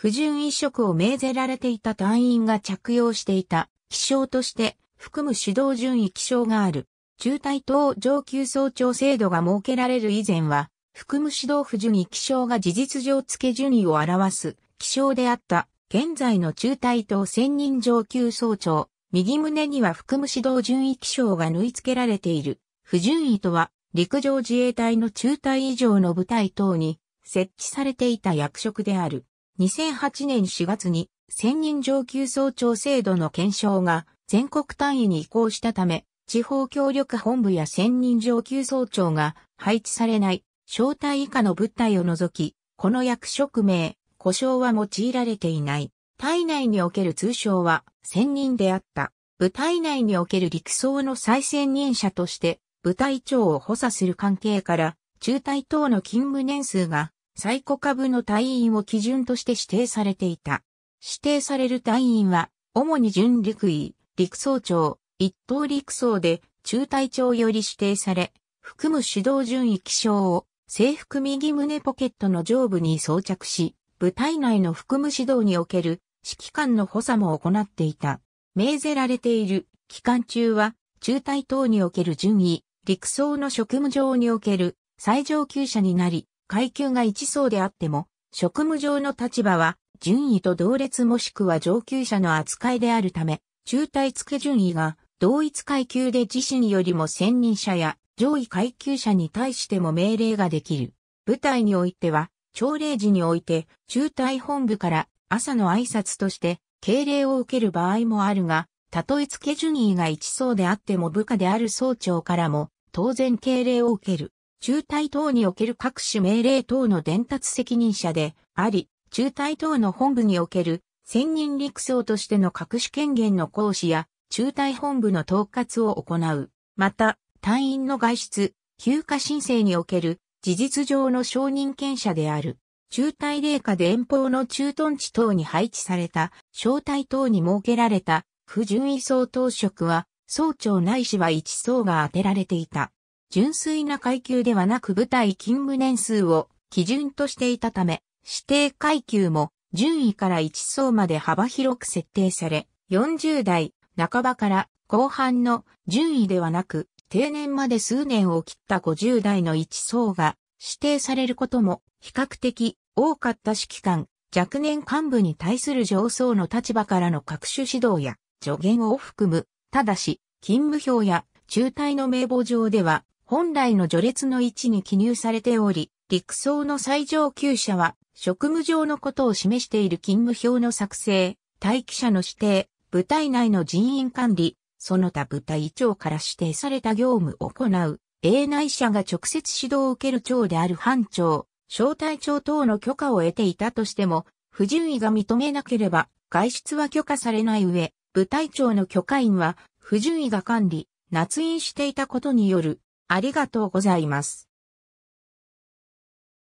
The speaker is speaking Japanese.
不純移植を命ぜられていた隊員が着用していた、気象として、含む指導順位気象がある。中隊等上級総長制度が設けられる以前は、含む指導不順位気象が事実上付け順位を表す気象であった。現在の中隊等専任上級総長、右胸には含む指導順位気象が縫い付けられている。不順位とは、陸上自衛隊の中隊以上の部隊等に設置されていた役職である。2008年4月に専任上級総長制度の検証が全国単位に移行したため、地方協力本部や専任上級総長が配置されない招待以下の物体を除き、この役職名、故障は用いられていない。体内における通称は専任であった。部隊内における陸層の再専任者として、部隊長を補佐する関係から、中隊等の勤務年数が最古株の隊員を基準として指定されていた。指定される隊員は、主に準陸尉、陸曹長、一等陸曹で、中隊長より指定され、含む指導順位気象を、制服右胸ポケットの上部に装着し、部隊内の含む指導における指揮官の補佐も行っていた。命ぜられている期間中は、中隊等における順位、陸曹の職務上における最上級者になり、階級が一層であっても、職務上の立場は、順位と同列もしくは上級者の扱いであるため、中退付順位が同一階級で自身よりも専任者や上位階級者に対しても命令ができる。部隊においては、朝礼時において中隊本部から朝の挨拶として敬礼を受ける場合もあるが、たとえ付け順位が一層であっても部下である総長からも当然敬礼を受ける。中隊等における各種命令等の伝達責任者であり、中隊等の本部における専任陸曹としての各種権限の行使や中隊本部の統括を行う。また、隊員の外出、休暇申請における事実上の承認権者である。中隊霊下で遠方の駐屯地等に配置された、小隊等に設けられた、不順位相当職は、総長ないしは一層が当てられていた。純粋な階級ではなく部隊勤務年数を基準としていたため、指定階級も順位から1層まで幅広く設定され、40代半ばから後半の順位ではなく、定年まで数年を切った50代の1層が指定されることも比較的多かった指揮官、若年幹部に対する上層の立場からの各種指導や助言を含む、ただし、勤務表や中隊の名簿上では本来の序列の位置に記入されており、陸層の最上級者は、職務上のことを示している勤務表の作成、待機者の指定、部隊内の人員管理、その他部隊長から指定された業務を行う、営内者が直接指導を受ける長である班長、小隊長等の許可を得ていたとしても、不順位が認めなければ、外出は許可されない上、部隊長の許可員は、不順位が管理、捺印していたことによるありがとうございます。